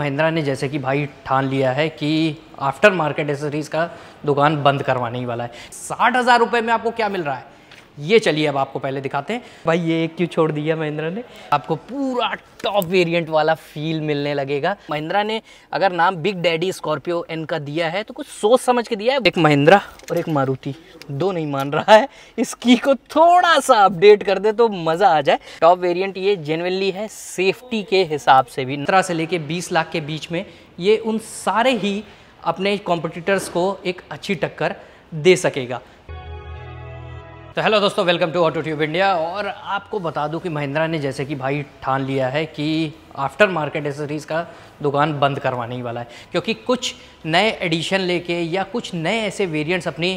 महिंद्रा ने जैसे कि भाई ठान लिया है कि आफ्टर मार्केट एसेसरीज का दुकान बंद करवाने ही वाला है साठ हज़ार रुपए में आपको क्या मिल रहा है ये चलिए अब आपको पहले दिखाते हैं भाई ये एक क्यों छोड़ दिया महिंद्रा ने आपको पूरा टॉप वेरिएंट वाला फील मिलने लगेगा महिंद्रा ने अगर नाम बिग डैडी स्कॉर्पियो एन का दिया है तो कुछ सोच समझ के दिया है एक महिंद्रा और एक मारुति दो नहीं मान रहा है इसकी को थोड़ा सा अपडेट कर दे तो मज़ा आ जाए टॉप वेरियंट ये जेनवनली है सेफ्टी के हिसाब से भी सत्रह से लेके बीस लाख के बीच में ये उन सारे ही अपने कॉम्पिटिटर्स को एक अच्छी टक्कर दे सकेगा तो हेलो दोस्तों welcome to Auto Tube India और आपको बता दूं कि महिंद्रा ने जैसे कि भाई ठान लिया है कि आफ्टर मार्केट एसेसरीज़ का दुकान बंद करवाने ही वाला है क्योंकि कुछ नए एडिशन लेके या कुछ नए ऐसे वेरिएंट्स अपनी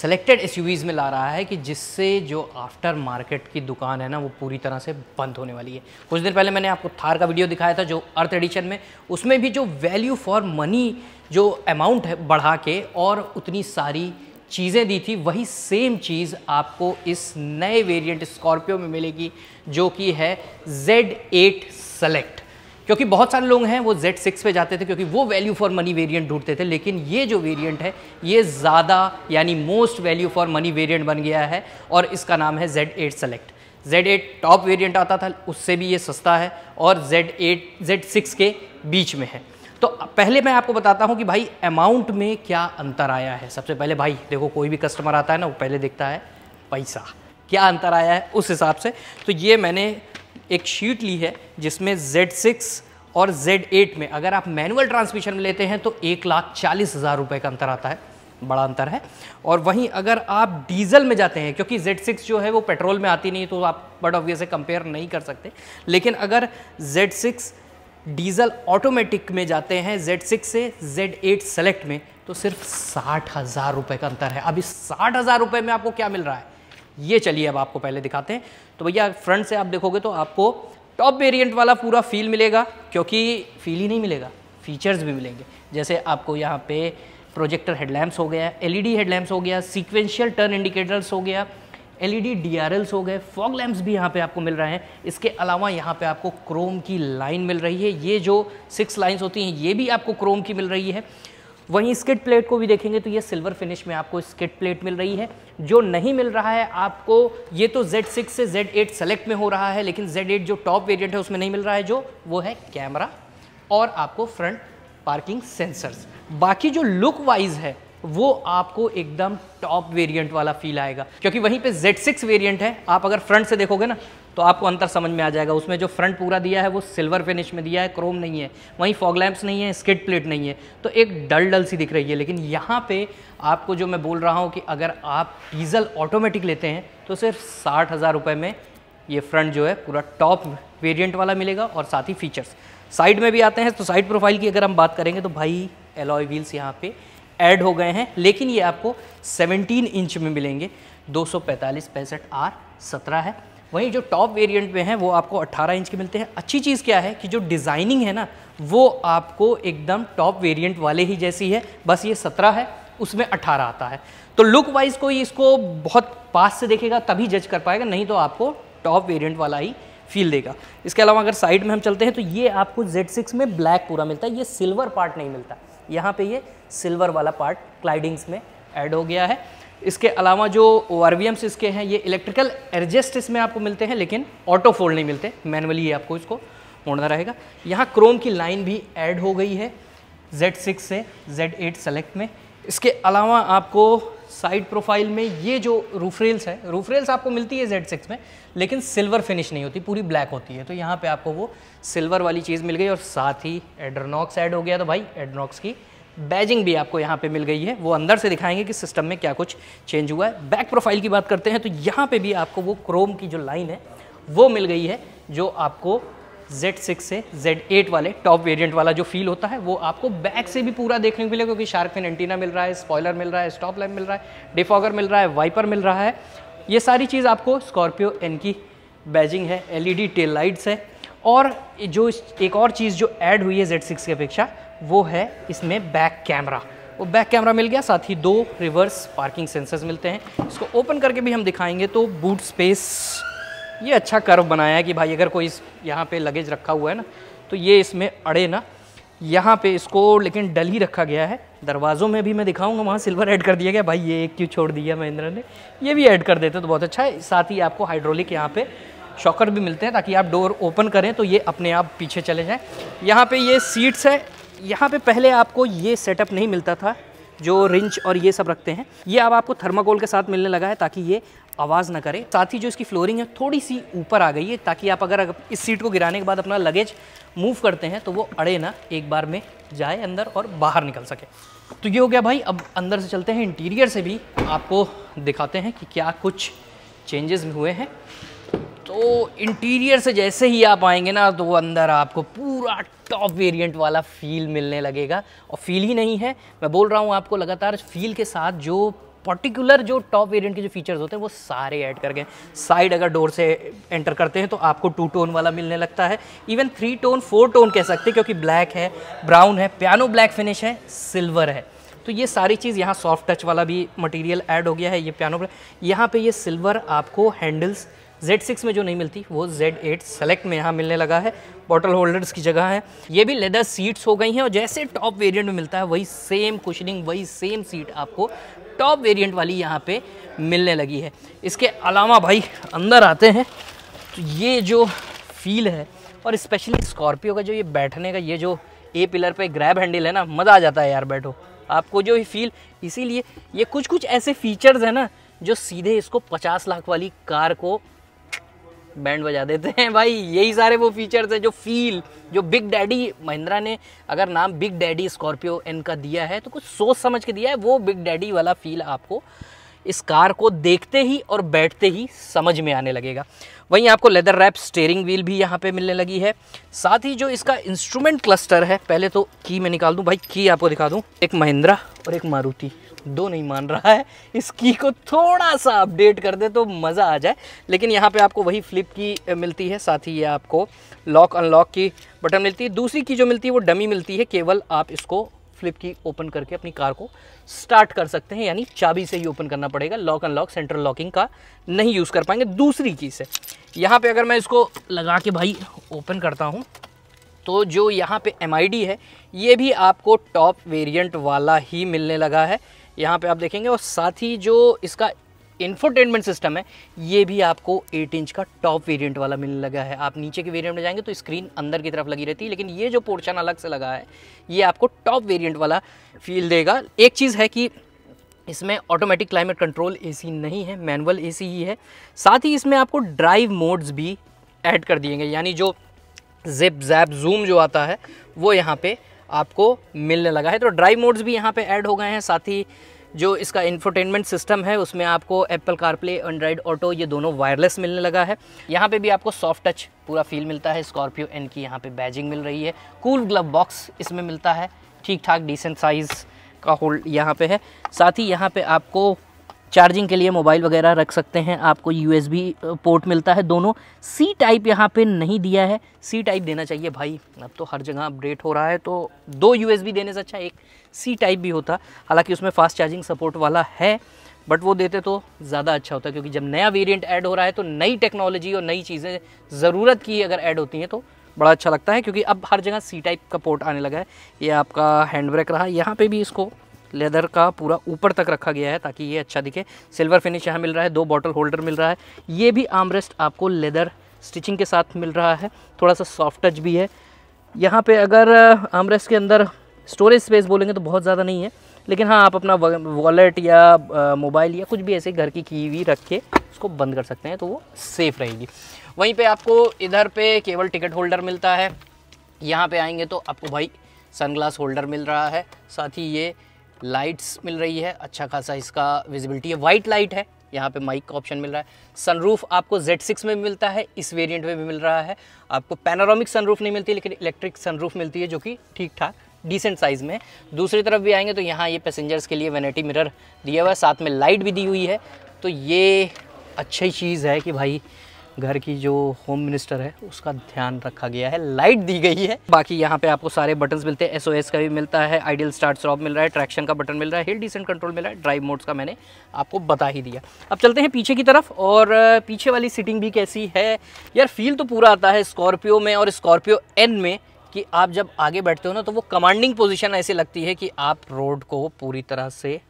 सेलेक्टेड एस में ला रहा है कि जिससे जो आफ्टर मार्केट की दुकान है ना वो पूरी तरह से बंद होने वाली है कुछ दिन पहले मैंने आपको थार का वीडियो दिखाया था जो अर्थ एडिशन में उसमें भी जो वैल्यू फॉर मनी जो अमाउंट है बढ़ा के और उतनी सारी चीज़ें दी थी वही सेम चीज़ आपको इस नए वेरिएंट स्कॉर्पियो में मिलेगी जो कि है Z8 सेलेक्ट क्योंकि बहुत सारे लोग हैं वो Z6 पे जाते थे क्योंकि वो वैल्यू फॉर मनी वेरिएंट ढूंढते थे लेकिन ये जो वेरिएंट है ये ज़्यादा यानी most value for money variant बन गया है और इसका नाम है Z select Z8 top variant आता था उससे भी ये सस्ता है और Z8 Z6 के बीच में है तो पहले मैं आपको बताता हूँ कि भाई अमाउंट में क्या अंतर आया है सबसे पहले भाई देखो कोई भी कस्टमर आता है ना वो पहले देखता है पैसा क्या अंतर आया है उस हिसाब से तो ये मैंने एक शीट ली है जिसमें Z6 और Z8 में अगर आप मैनुअल ट्रांसमिशन में लेते हैं तो एक लाख चालीस हज़ार रुपये का अंतर आता है बड़ा अंतर है और वहीं अगर आप डीजल में जाते हैं क्योंकि Z6 जो है वो पेट्रोल में आती नहीं तो आप बड ऑब्वियस से कंपेयर नहीं कर सकते लेकिन अगर Z6 डीजल ऑटोमेटिक में जाते हैं Z6 से Z8 सेलेक्ट में तो सिर्फ साठ हज़ार रुपये का अंतर है अब इस साठ हज़ार रुपये में आपको क्या मिल रहा है ये चलिए अब आपको पहले दिखाते हैं तो भैया फ्रंट से आप देखोगे तो आपको टॉप वेरिएंट वाला पूरा फील मिलेगा क्योंकि फील ही नहीं मिलेगा फीचर्स भी मिलेंगे जैसे आपको यहाँ पे प्रोजेक्टर हेडलैम्प्स हो गया एलईडी हेडलैम्प्स e हो गया सीक्वेंशियल टर्न इंडिकेटर्स हो गया एलईडी डीआरएल्स हो गए फॉग लैम्प्स भी यहाँ पे आपको मिल रहे हैं इसके अलावा यहाँ पे आपको क्रोम की लाइन मिल रही है ये जो सिक्स लाइन्स होती हैं ये भी आपको क्रोम की मिल रही है वहीं स्किट प्लेट को भी देखेंगे तो ये सिल्वर फिनिश में आपको स्किट प्लेट मिल रही है जो नहीं मिल रहा है आपको ये तो Z6 से Z8 सेलेक्ट में हो रहा है लेकिन Z8 जो टॉप वेरिएंट है उसमें नहीं मिल रहा है जो वो है कैमरा और आपको फ्रंट पार्किंग सेंसर्स बाकी जो लुक वाइज है वो आपको एकदम टॉप वेरिएंट वाला फील आएगा क्योंकि वहीं पे Z6 वेरिएंट है आप अगर फ्रंट से देखोगे ना तो आपको अंतर समझ में आ जाएगा उसमें जो फ्रंट पूरा दिया है वो सिल्वर फिनिश में दिया है क्रोम नहीं है वहीं फॉग लैम्प्स नहीं है स्किट प्लेट नहीं है तो एक डल डल सी दिख रही है लेकिन यहाँ पे आपको जो मैं बोल रहा हूँ कि अगर आप डीजल ऑटोमेटिक लेते हैं तो सिर्फ साठ हज़ार रुपये में ये फ्रंट जो है पूरा टॉप वेरियंट वाला मिलेगा और साथ ही फीचर्स साइड में भी आते हैं तो साइड प्रोफाइल की अगर हम बात करेंगे तो भाई एलॉय व्हील्स यहाँ पर ऐड हो गए हैं लेकिन ये आपको 17 इंच में मिलेंगे दो पैंसठ आर सत्रह है वहीं जो टॉप वेरिएंट में है वो आपको 18 इंच के मिलते हैं अच्छी चीज़ क्या है कि जो डिज़ाइनिंग है ना वो आपको एकदम टॉप वेरिएंट वाले ही जैसी है बस ये 17 है उसमें 18 आता है तो लुक वाइज कोई इसको बहुत पास से देखेगा तभी जज कर पाएगा नहीं तो आपको टॉप वेरियंट वाला ही फील देगा इसके अलावा अगर साइड में हम चलते हैं तो ये आपको जेड में ब्लैक पूरा मिलता है ये सिल्वर पार्ट नहीं मिलता यहाँ पे ये सिल्वर वाला पार्ट क्लाइडिंग्स में ऐड हो गया है इसके अलावा जो वारवीएम्स इसके हैं ये इलेक्ट्रिकल एडजस्ट इसमें आपको मिलते हैं लेकिन ऑटो फोल्ड नहीं मिलते मैनुअली आपको इसको मोड़ना रहेगा यहाँ क्रोम की लाइन भी ऐड हो गई है सिक्स से एट सेलेक्ट में इसके अलावा आपको साइड प्रोफाइल में ये जो रूफ रेल्स है रूफ रेल्स आपको मिलती है जेड सिक्स में लेकिन सिल्वर फिनिश नहीं होती पूरी ब्लैक होती है तो यहाँ पे आपको वो सिल्वर वाली चीज़ मिल गई और साथ ही एड्रनॉक्स ऐड हो गया तो भाई एड्रनॉक्स की बैजिंग भी आपको यहाँ पे मिल गई है वो अंदर से दिखाएंगे कि सिस्टम में क्या कुछ चेंज हुआ है बैक प्रोफाइल की बात करते हैं तो यहाँ पर भी आपको वो क्रोम की जो लाइन है वो मिल गई है जो आपको Z6 से Z8 वाले टॉप वेरिएंट वाला जो फील होता है वो आपको बैक से भी पूरा देखने को मिलेगा क्योंकि शार्क फिन एंटीना मिल रहा है स्पॉयलर मिल रहा है स्टॉप लैम्प मिल रहा है डिफॉगर मिल रहा है वाइपर मिल रहा है ये सारी चीज़ आपको स्कॉर्पियो एन की बैजिंग है एलईडी टेल लाइट्स है और जो एक और चीज़ जो ऐड हुई है जेड की अपेक्षा वो है इसमें बैक कैमरा वो बैक कैमरा मिल गया साथ ही दो रिवर्स पार्किंग सेंसर्स मिलते हैं इसको ओपन करके भी हम दिखाएंगे तो बूट स्पेस ये अच्छा कर्व बनाया है कि भाई अगर कोई इस यहाँ पे लगेज रखा हुआ है ना तो ये इसमें अड़े ना यहाँ पे इसको लेकिन डल ही रखा गया है दरवाज़ों में भी मैं दिखाऊंगा वहाँ सिल्वर ऐड कर दिया गया भाई ये एक क्यों छोड़ दिया महिंद्रा ने ये भी ऐड कर देते तो बहुत अच्छा है साथ ही आपको हाइड्रोलिक यहाँ पे शॉकर भी मिलते हैं ताकि आप डोर ओपन करें तो ये अपने आप पीछे चले जाएँ यहाँ पर ये सीट्स है यहाँ पर पहले आपको ये सेटअप नहीं मिलता था जो रिंच और ये सब रखते हैं ये अब आपको थर्माकोल के साथ मिलने लगा है ताकि ये आवाज़ ना करे साथ ही जो इसकी फ्लोरिंग है थोड़ी सी ऊपर आ गई है ताकि आप अगर इस सीट को गिराने के बाद अपना लगेज मूव करते हैं तो वो अड़े ना एक बार में जाए अंदर और बाहर निकल सके तो ये हो गया भाई अब अंदर से चलते हैं इंटीरियर से भी आपको दिखाते हैं कि क्या कुछ चेंजेस हुए हैं तो इंटीरियर से जैसे ही आप आएंगे ना तो अंदर आपको पूरा पूरा टॉप वेरिएंट वाला फील मिलने लगेगा और फील ही नहीं है मैं बोल रहा हूँ आपको लगातार फील के साथ जो पर्टिकुलर जो टॉप वेरिएंट के जो फीचर्स होते हैं वो सारे ऐड कर गए साइड अगर डोर से एंटर करते हैं तो आपको टू टोन वाला मिलने लगता है even three tone four tone कह सकते हैं क्योंकि ब्लैक है ब्राउन है पियानो ब्लैक फिनिश है सिल्वर है तो ये सारी चीज़ यहाँ सॉफ्ट टच वाला भी मटेरियल ऐड हो गया है ये पियानो यहाँ पर ये सिल्वर आपको हैंडल्स Z6 में जो नहीं मिलती वो Z8 सेलेक्ट में यहाँ मिलने लगा है बॉटल होल्डर्स की जगह है ये भी लेदर सीट्स हो गई हैं और जैसे टॉप वेरिएंट में मिलता है वही सेम कुशनिंग वही सेम सीट आपको टॉप वेरिएंट वाली यहाँ पे मिलने लगी है इसके अलावा भाई अंदर आते हैं तो ये जो फील है और इस्पेशली स्कॉर्पियो का जो ये बैठने का ये जो ए पिलर पर ग्रैब हैंडल है ना मज़ा आ जाता है यार बैठो आपको जो ये फील इसीलिए ये कुछ कुछ ऐसे फीचर्स हैं ना जो सीधे इसको 50 लाख वाली कार को बैंड बजा देते हैं भाई यही सारे वो फीचर्स हैं जो फील जो बिग डैडी महिंद्रा ने अगर नाम बिग डैडी स्कॉर्पियो एन का दिया है तो कुछ सोच समझ के दिया है वो बिग डैडी वाला फील आपको इस कार को देखते ही और बैठते ही समझ में आने लगेगा वहीं आपको लेदर रैप स्टेयरिंग व्हील भी यहाँ पे मिलने लगी है साथ ही जो इसका इंस्ट्रूमेंट क्लस्टर है पहले तो की मैं निकाल दूँ भाई की आपको दिखा दूँ एक महिंद्रा और एक मारुति दो नहीं मान रहा है इस की को थोड़ा सा अपडेट कर दे तो मज़ा आ जाए लेकिन यहाँ पे आपको वही फ्लिप की मिलती है साथ ही ये आपको लॉक अनलॉक की बटन मिलती है दूसरी की जो मिलती है वो डमी मिलती है केवल आप इसको फ्लिप की ओपन करके अपनी कार को स्टार्ट कर सकते हैं यानी चाबी से ही ओपन करना पड़ेगा लॉक अनलॉक सेंट्रल लॉकिंग का नहीं यूज़ कर पाएंगे दूसरी चीज है यहाँ पे अगर मैं इसको लगा के भाई ओपन करता हूँ तो जो यहाँ पे एम है ये भी आपको टॉप वेरिएंट वाला ही मिलने लगा है यहाँ पे आप देखेंगे और साथ ही जो इसका इन्फोटेनमेंट सिस्टम है ये भी आपको 8 इंच का टॉप वेरिएंट वाला मिलने लगा है आप नीचे के वेरिएंट में जाएंगे तो स्क्रीन अंदर की तरफ लगी रहती है लेकिन ये जो पोर्शन अलग से लगा है ये आपको टॉप वेरिएंट वाला फील देगा एक चीज़ है कि इसमें ऑटोमेटिक क्लाइमेट कंट्रोल ए नहीं है मैनुअल ए ही है साथ ही इसमें आपको ड्राइव मोड्स भी एड कर दिए गए यानी जो जिप जैप जूम जो आता है वो यहाँ पे आपको मिलने लगा है तो ड्राइव मोड्स भी यहाँ पर ऐड हो गए हैं साथ ही जो इसका इंफोटेनमेंट सिस्टम है उसमें आपको एप्पल कारप्ले एंड्राइड ऑटो ये दोनों वायरलेस मिलने लगा है यहाँ पे भी आपको सॉफ्ट टच पूरा फील मिलता है स्कॉर्पियो एन की यहाँ पे बैजिंग मिल रही है कूल ग्लव बॉक्स इसमें मिलता है ठीक ठाक डिसेंट साइज़ का होल्ड यहाँ पे है साथ ही यहाँ पे आपको चार्जिंग के लिए मोबाइल वगैरह रख सकते हैं आपको यूएसबी पोर्ट मिलता है दोनों सी टाइप यहाँ पे नहीं दिया है सी टाइप देना चाहिए भाई अब तो हर जगह अपडेट हो रहा है तो दो यूएसबी देने से अच्छा एक सी टाइप भी होता हालांकि उसमें फास्ट चार्जिंग सपोर्ट वाला है बट वो देते तो ज़्यादा अच्छा होता क्योंकि जब नया वेरियंट ऐड हो रहा है तो नई टेक्नोलॉजी और नई चीज़ें ज़रूरत की अगर ऐड होती हैं तो बड़ा अच्छा लगता है क्योंकि अब हर जगह सी टाइप का पोर्ट आने लगा है ये आपका हैंड ब्रेक रहा यहाँ पर भी इसको लेदर का पूरा ऊपर तक रखा गया है ताकि ये अच्छा दिखे सिल्वर फिनिश यहाँ मिल रहा है दो बॉटल होल्डर मिल रहा है ये भी आमरेस्ट आपको लेदर स्टिचिंग के साथ मिल रहा है थोड़ा सा सॉफ्ट टच भी है यहाँ पे अगर आमरेस्ट के अंदर स्टोरेज स्पेस बोलेंगे तो बहुत ज़्यादा नहीं है लेकिन हाँ आप अपना वॉलेट या मोबाइल या कुछ भी ऐसे घर की की हुई रख के उसको बंद कर सकते हैं तो वो सेफ़ रहेगी वहीं पर आपको इधर पर केवल टिकट होल्डर मिलता है यहाँ पर आएंगे तो आपको भाई सनग्लास होल्डर मिल रहा है साथ ही ये लाइट्स मिल रही है अच्छा खासा इसका विजिबिलिटी है वाइट लाइट है यहाँ पे माइक का ऑप्शन मिल रहा है सनरूफ आपको Z6 में भी मिलता है इस वेरिएंट में भी मिल रहा है आपको पैनारोमिक सनरूफ नहीं मिलती लेकिन इलेक्ट्रिक सनरूफ मिलती है जो कि ठीक ठाक डिसेंट साइज़ में दूसरी तरफ भी आएंगे तो यहाँ ये पैसेंजर्स के लिए वेनेटी मिरर दिया हुआ है साथ में लाइट भी दी हुई है तो ये अच्छी चीज़ है कि भाई घर की जो होम मिनिस्टर है उसका ध्यान रखा गया है लाइट दी गई है बाकी यहाँ पे आपको सारे बटन्स मिलते हैं एसओएस का भी मिलता है आइडियल स्टार्ट स्टॉप मिल रहा है ट्रैक्शन का बटन मिल रहा है हिल डिसेंट कंट्रोल मिल रहा है ड्राइव मोड्स का मैंने आपको बता ही दिया अब चलते हैं पीछे की तरफ और पीछे वाली सीटिंग भी कैसी है यार फील तो पूरा आता है स्कॉर्पियो में और स्कॉर्पियो एन में कि आप जब आगे बैठते हो ना तो वो कमांडिंग पोजीशन ऐसे लगती है कि आप रोड को पूरी तरह से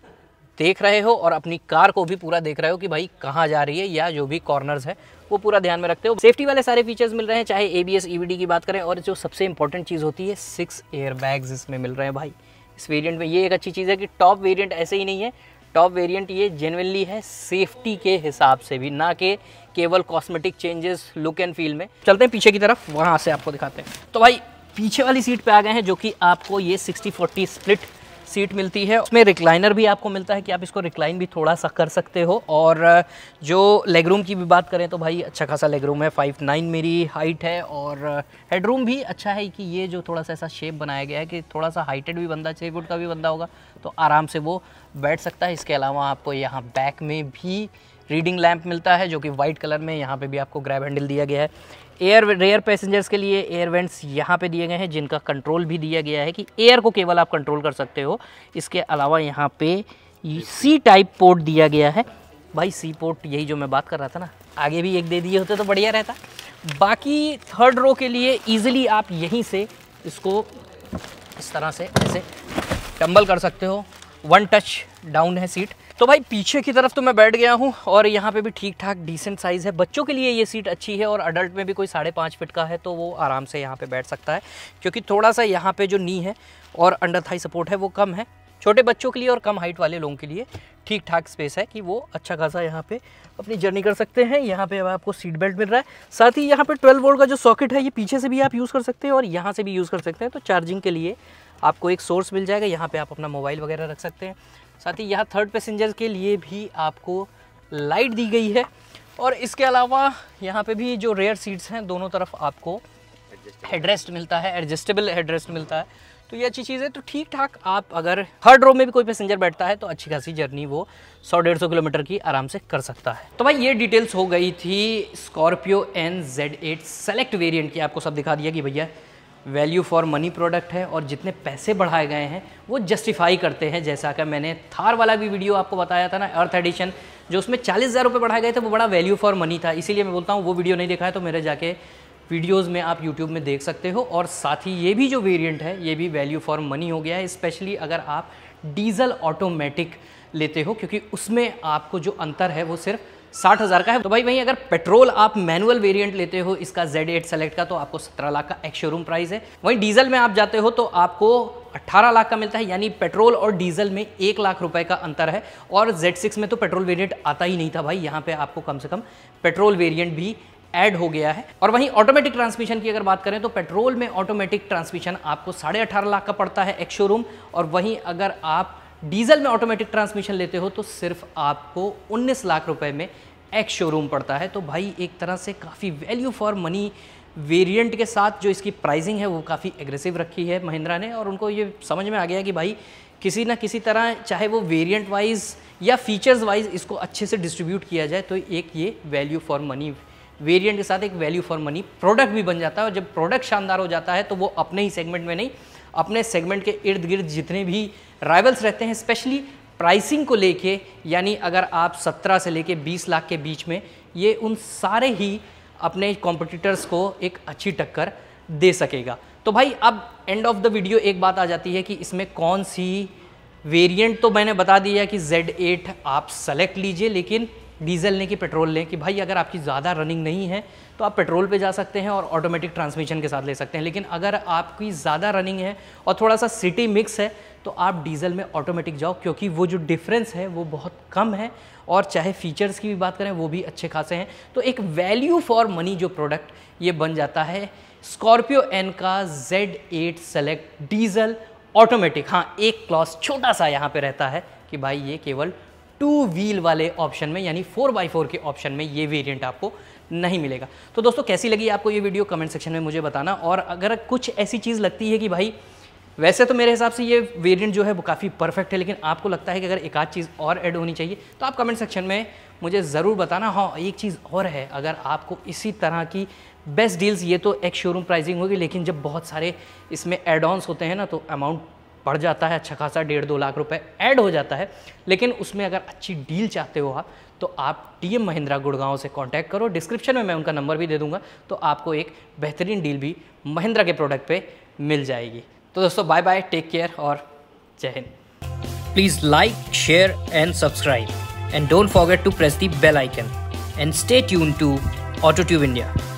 देख रहे हो और अपनी कार को भी पूरा देख रहे हो कि भाई कहाँ जा रही है या जो भी कॉर्नर्स है वो पूरा ध्यान में रखते हो सेफ्टी वाले सारे फीचर्स मिल रहे हैं चाहे ए बी e की बात करें और जो सबसे इंपॉर्टेंट चीज़ होती है सिक्स एयर बैग्स इसमें मिल रहे हैं भाई इस वेरियंट में ये एक अच्छी चीज़ है कि टॉप वेरियंट ऐसे ही नहीं है टॉप वेरिएंट ये जेनवनली है सेफ्टी के हिसाब से भी ना कि केवल cosmetic changes look and feel में चलते हैं पीछे की तरफ वहाँ से आपको दिखाते हैं तो भाई पीछे वाली सीट पे आ गए हैं जो कि आपको ये 60-40 स्प्लिट सीट मिलती है उसमें रिक्लाइनर भी आपको मिलता है कि आप इसको रिक्लाइन भी थोड़ा सा कर सकते हो और जो लेग रूम की भी बात करें तो भाई अच्छा खासा लेग रूम है फाइव नाइन मेरी हाइट है और हेड रूम भी अच्छा है कि ये जो थोड़ा सा ऐसा शेप बनाया गया है कि थोड़ा सा हाइटेड भी बंदा छः फुट का भी बंदा होगा तो आराम से वो बैठ सकता है इसके अलावा आपको यहाँ बैक में भी रीडिंग लैम्प मिलता है जो कि वाइट कलर में यहाँ पे भी आपको ग्रैब हैंडल दिया गया है एयर रेयर पैसेंजर्स के लिए एयर वेंट्स यहाँ पे दिए गए हैं जिनका कंट्रोल भी दिया गया है कि एयर को केवल आप कंट्रोल कर सकते हो इसके अलावा यहाँ पे सी टाइप पोर्ट दिया गया है भाई सी पोर्ट यही जो मैं बात कर रहा था ना आगे भी एक दे दिए होते तो बढ़िया रहता बाकी थर्ड रो के लिए ईजिली आप यहीं से इसको इस तरह से ऐसे टम्बल कर सकते हो वन टच डाउन है सीट तो भाई पीछे की तरफ तो मैं बैठ गया हूँ और यहाँ पे भी ठीक ठाक डिसेंट साइज़ है बच्चों के लिए ये सीट अच्छी है और अडल्ट में भी कोई साढ़े पाँच फिट का है तो वो आराम से यहाँ पे बैठ सकता है क्योंकि थोड़ा सा यहाँ पे जो नी है और अंडर थाई सपोर्ट है वो कम है छोटे बच्चों के लिए और कम हाइट वाले लोगों के लिए ठीक ठाक स्पेस है कि वो अच्छा खासा यहाँ पे अपनी जर्नी कर सकते हैं यहाँ पे आपको सीट बेल्ट मिल रहा है साथ ही यहाँ पे 12 वोल्ट का जो सॉकेट है ये पीछे से भी आप यूज़ कर सकते हैं और यहाँ से भी यूज़ कर सकते हैं तो चार्जिंग के लिए आपको एक सोर्स मिल जाएगा यहाँ पे आप अपना मोबाइल वगैरह रख सकते हैं साथ ही यहाँ थर्ड पैसेंजर के लिए भी आपको लाइट दी गई है और इसके अलावा यहाँ पे भी जो रेयर सीट्स हैं दोनों तरफ आपको हेडरेस्ट मिलता है एडजस्टेबल हेडरेस्ट मिलता है तो ये अच्छी चीज़ है तो ठीक ठाक आप अगर थर्ड रो में भी कोई पैसेंजर बैठता है तो अच्छी खासी जर्नी वो सौ डेढ़ सौ किलोमीटर की आराम से कर सकता है तो भाई ये डिटेल्स हो गई थी Scorpio N Z eight select variant की आपको सब दिखा दिया कि भैया वैल्यू फॉर मनी प्रोडक्ट है और जितने पैसे बढ़ाए गए हैं वो जस्टिफाई करते हैं जैसा कि मैंने थार वाला भी वीडियो आपको बताया था ना अर्थ एडिशन जो उसमें चालीस हज़ार रुपये बढ़ाए गए थे वो बड़ा वैल्यू फॉर मनी था इसीलिए मैं बोलता हूँ वो वीडियो नहीं देखा है तो मेरे जाके वीडियोज़ में आप यूट्यूब में देख सकते हो और साथ ही ये भी जो वेरियंट है ये भी वैल्यू फॉर मनी हो गया है स्पेशली अगर आप डीजल ऑटोमेटिक लेते हो क्योंकि उसमें आपको जो अंतर है वो सिर्फ साठ हज़ार का है तो भाई वहीं अगर पेट्रोल आप मैनुअल वेरिएंट लेते हो इसका जेड एट सेलेक्ट का तो आपको सत्रह लाख का एक्स शोरूम प्राइस है वहीं डीजल में आप जाते हो तो आपको 18 लाख का मिलता है यानी पेट्रोल और डीजल में एक लाख रुपए का अंतर है और Z6 में तो पेट्रोल वेरिएंट आता ही नहीं था भाई यहाँ पे आपको कम से कम पेट्रोल वेरिएंट भी ऐड हो गया है और वहीं ऑटोमेटिक ट्रांसमिशन की अगर बात करें तो पेट्रोल में ऑटोमेटिक ट्रांसमिशन आपको साढ़े अठारह लाख का पड़ता है एक्स शोरूम और वहीं अगर आप डीजल में ऑटोमेटिक ट्रांसमिशन लेते हो तो सिर्फ आपको 19 लाख रुपए में एक्स शोरूम पड़ता है तो भाई एक तरह से काफ़ी वैल्यू फॉर मनी वेरिएंट के साथ जो इसकी प्राइसिंग है वो काफ़ी एग्रेसिव रखी है महिंद्रा ने और उनको ये समझ में आ गया कि भाई किसी ना किसी तरह चाहे वो वेरियंट वाइज या फीचर्स वाइज इसको अच्छे से डिस्ट्रीब्यूट किया जाए तो एक ये वैल्यू फॉर मनी वेरिएंट के साथ एक वैल्यू फॉर मनी प्रोडक्ट भी बन जाता है और जब प्रोडक्ट शानदार हो जाता है तो वो अपने ही सेगमेंट में नहीं अपने सेगमेंट के इर्द गिर्द जितने भी राइवल्स रहते हैं स्पेशली प्राइसिंग को लेके यानी अगर आप 17 से लेके 20 लाख के बीच में ये उन सारे ही अपने कॉम्पिटिटर्स को एक अच्छी टक्कर दे सकेगा तो भाई अब एंड ऑफ द वीडियो एक बात आ जाती है कि इसमें कौन सी वेरिएंट तो मैंने बता दिया कि Z8 आप सेलेक्ट लीजिए लेकिन डीजल लें कि पेट्रोल लें कि भाई अगर आपकी ज़्यादा रनिंग नहीं है तो आप पेट्रोल पे जा सकते हैं और ऑटोमेटिक ट्रांसमिशन के साथ ले सकते हैं लेकिन अगर आपकी ज़्यादा रनिंग है और थोड़ा सा सिटी मिक्स है तो आप डीजल में ऑटोमेटिक जाओ क्योंकि वो जो डिफरेंस है वो बहुत कम है और चाहे फीचर्स की भी बात करें वो भी अच्छे खासे हैं तो एक वैल्यू फॉर मनी जो प्रोडक्ट ये बन जाता है स्कॉर्पियो एन का Z eight select diesel automatic हाँ एक क्लॉस छोटा सा यहाँ पे रहता है कि भाई ये केवल टू व्हील वाले ऑप्शन में यानी फोर बाई फोर के ऑप्शन में ये वेरिएंट आपको नहीं मिलेगा तो दोस्तों कैसी लगी आपको ये वीडियो कमेंट सेक्शन में मुझे बताना और अगर कुछ ऐसी चीज़ लगती है कि भाई वैसे तो मेरे हिसाब से ये वेरिएंट जो है वो काफ़ी परफेक्ट है लेकिन आपको लगता है कि अगर एक आध चीज़ और ऐड होनी चाहिए तो आप कमेंट सेक्शन में मुझे ज़रूर बताना हाँ एक चीज़ और है अगर आपको इसी तरह की बेस्ट डील्स ये तो एक शोरूम प्राइसिंग होगी लेकिन जब बहुत सारे इसमें एडॉन्स होते हैं ना तो अमाउंट पड़ जाता है अच्छा खासा डेढ़ दो लाख रुपए ऐड हो जाता है लेकिन उसमें अगर अच्छी डील चाहते हो आप तो आप टी एम महिंद्रा गुड़गांव से कांटेक्ट करो डिस्क्रिप्शन में मैं उनका नंबर भी दे दूंगा तो आपको एक बेहतरीन डील भी महिंद्रा के प्रोडक्ट पे मिल जाएगी तो दोस्तों बाय बाय टेक केयर और Jai Hind please like share and subscribe and don't forget to press the bell icon and stay tuned to Auto Tube India